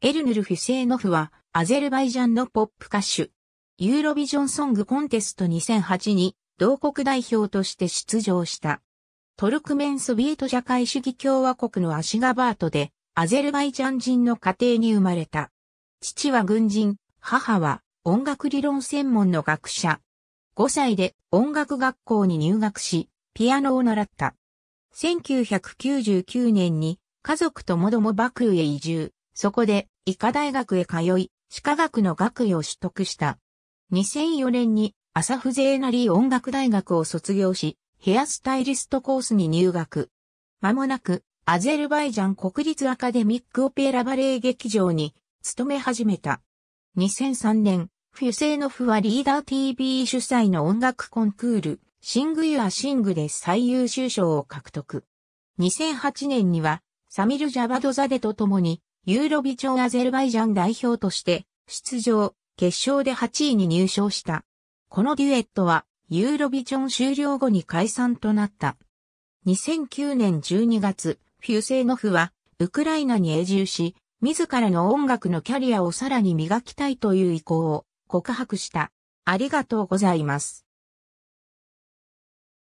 エルヌル・フュセーノフは、アゼルバイジャンのポップ歌手。ユーロビジョンソングコンテスト2008に、同国代表として出場した。トルクメンソビエト社会主義共和国のアシガバートで、アゼルバイジャン人の家庭に生まれた。父は軍人、母は音楽理論専門の学者。5歳で音楽学校に入学し、ピアノを習った。1999年に家族ともどもバクへ移住。そこで、医科大学へ通い、歯科学の学位を取得した。2004年に、アサフゼーナリー音楽大学を卒業し、ヘアスタイリストコースに入学。間もなく、アゼルバイジャン国立アカデミックオペラバレエ劇場に、勤め始めた。2003年、セーノフはリーダー TV 主催の音楽コンクール、シング・ユア・シングで最優秀賞を獲得。2008年には、サミル・ジャバドザデと共に、ユーロビチョンアゼルバイジャン代表として出場、決勝で8位に入賞した。このデュエットはユーロビチョン終了後に解散となった。2009年12月、フューセーノフはウクライナに永住し、自らの音楽のキャリアをさらに磨きたいという意向を告白した。ありがとうございます。